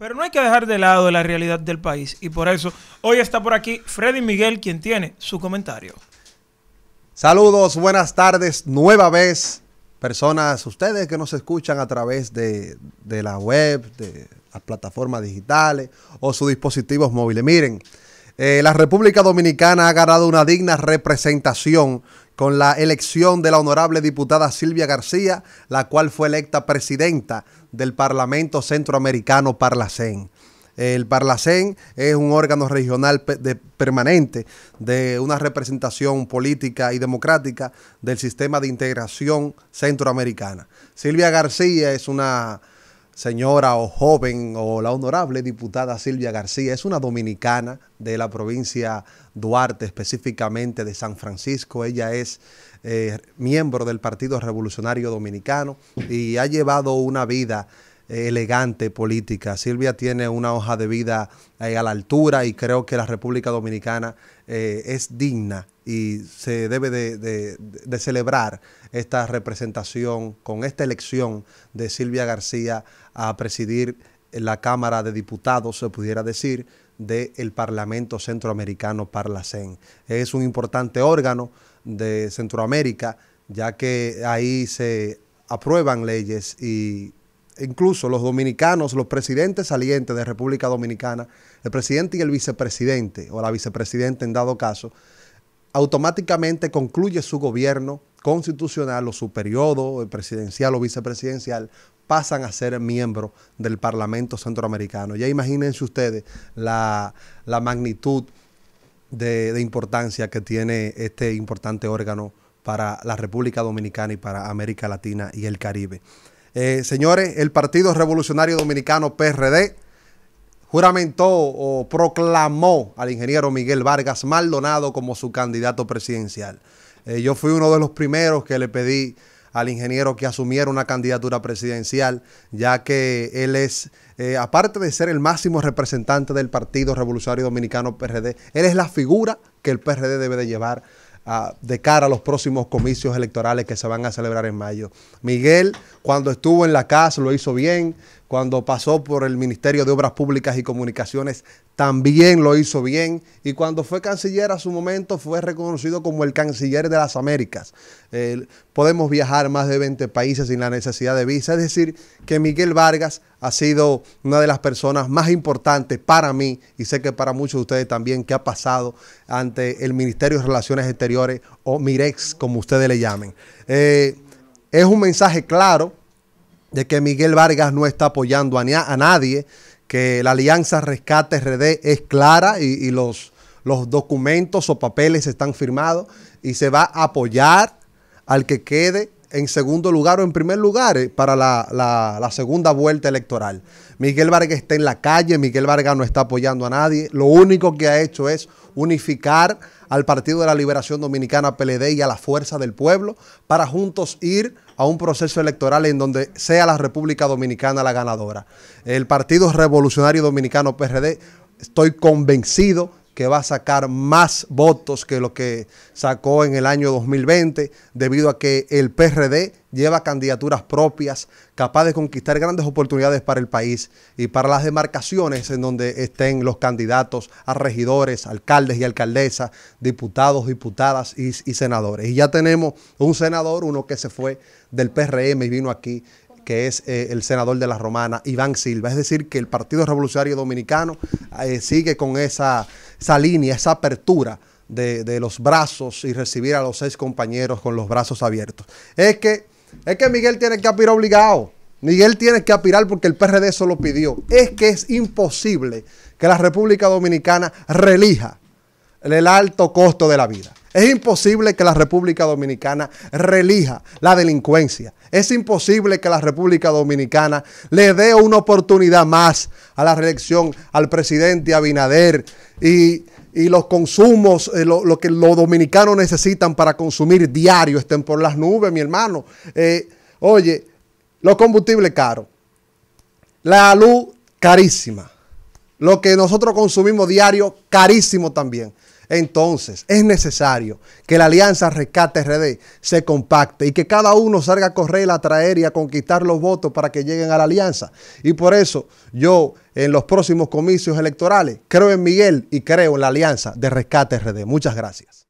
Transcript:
Pero no hay que dejar de lado la realidad del país y por eso hoy está por aquí Freddy Miguel quien tiene su comentario. Saludos, buenas tardes, nueva vez. Personas, ustedes que nos escuchan a través de, la web, de las plataformas digitales o sus dispositivos móviles. Miren, eh, la República Dominicana ha ganado una digna representación con la elección de la honorable diputada Silvia García, la cual fue electa presidenta del Parlamento Centroamericano Parlacén. El Parlacén es un órgano regional permanente de una representación política y democrática del sistema de integración centroamericana. Silvia García es una señora o joven o la honorable diputada Silvia García es una dominicana de la provincia Duarte, específicamente de San Francisco. Ella es eh, miembro del Partido Revolucionario Dominicano y ha llevado una vida elegante política. Silvia tiene una hoja de vida eh, a la altura y creo que la República Dominicana eh, es digna y se debe de, celebrar esta representación con esta elección de Silvia García a presidir la Cámara de Diputados, se pudiera decir, del el Parlamento Centroamericano Parlacén. Es un importante órgano de Centroamérica, ya que ahí se aprueban leyes y incluso los dominicanos, los presidentes salientes de República Dominicana, el presidente y el vicepresidente, o la vicepresidenta en dado caso, automáticamente concluye su gobierno constitucional o su periodo presidencial o vicepresidencial, pasan a ser miembros del Parlamento Centroamericano. Ya imagínense ustedes la, magnitud de importancia que tiene este importante órgano para la República Dominicana y para América Latina y el Caribe. Eh, señores, el Partido Revolucionario Dominicano PRD juramentó o proclamó al ingeniero Miguel Vargas Maldonado como su candidato presidencial. Eh, yo fui uno de los primeros que le pedí al ingeniero que asumiera una candidatura presidencial, ya que él es, eh, aparte de ser el máximo representante del Partido Revolucionario Dominicano PRD, él es la figura que el PRD debe de llevar de cara a los próximos comicios electorales que se van a celebrar en mayo. Miguel, cuando estuvo en la casa, lo hizo bien. Cuando pasó por el Ministerio de Obras Públicas y Comunicaciones, también lo hizo bien. Y cuando fue canciller a su momento, fue reconocido como el canciller de las Américas. Eh, podemos viajar más de 20 países sin la necesidad de visa. Es decir, que Miguel Vargas ha sido una de las personas más importantes para mí y sé que para muchos de ustedes también que ha pasado ante el Ministerio de Relaciones Exteriores o Mirex, como ustedes le llamen. Eh, es un mensaje claro de que Miguel Vargas no está apoyando a, nadie, que la alianza Rescate RD es clara y, los, los documentos o papeles están firmados y se va a apoyar al que quede en segundo lugar o en primer lugar eh, para la, segunda vuelta electoral. Miguel Vargas está en la calle, Miguel Vargas no está apoyando a nadie. Lo único que ha hecho es unificar al Partido de la Liberación Dominicana PLD y a la Fuerza del Pueblo para juntos ir a un proceso electoral en donde sea la República Dominicana la ganadora. El Partido Revolucionario Dominicano PRD, estoy convencido que va a sacar más votos que lo que sacó en el año 2020, debido a que el PRD lleva candidaturas propias, capaz de conquistar grandes oportunidades para el país y para las demarcaciones en donde estén los candidatos a regidores, alcaldes y alcaldesas, diputados, diputadas y, senadores. Y ya tenemos un senador, uno que se fue del PRM y vino aquí que es eh, el senador de la Romana, Iván Silva. Es decir, que el Partido Revolucionario Dominicano eh, sigue con esa, línea, esa apertura de, los brazos y recibir a los seis compañeros con los brazos abiertos. Es que, es que Miguel tiene que apirar obligado. Miguel tiene que apirar porque el PRD eso lo pidió. Es que es imposible que la República Dominicana relija el alto costo de la vida. Es imposible que la República Dominicana relija la delincuencia. Es imposible que la República Dominicana le dé una oportunidad más a la reelección al presidente Abinader y, los consumos, eh, lo, que los dominicanos necesitan para consumir diario estén por las nubes, mi hermano. Eh, oye, los combustibles caros, la luz carísima, lo que nosotros consumimos diario carísimo también. Entonces, es necesario que la alianza Rescate RD se compacte y que cada uno salga a correr, a traer y a conquistar los votos para que lleguen a la alianza. Y por eso yo en los próximos comicios electorales creo en Miguel y creo en la alianza de Rescate RD. Muchas gracias.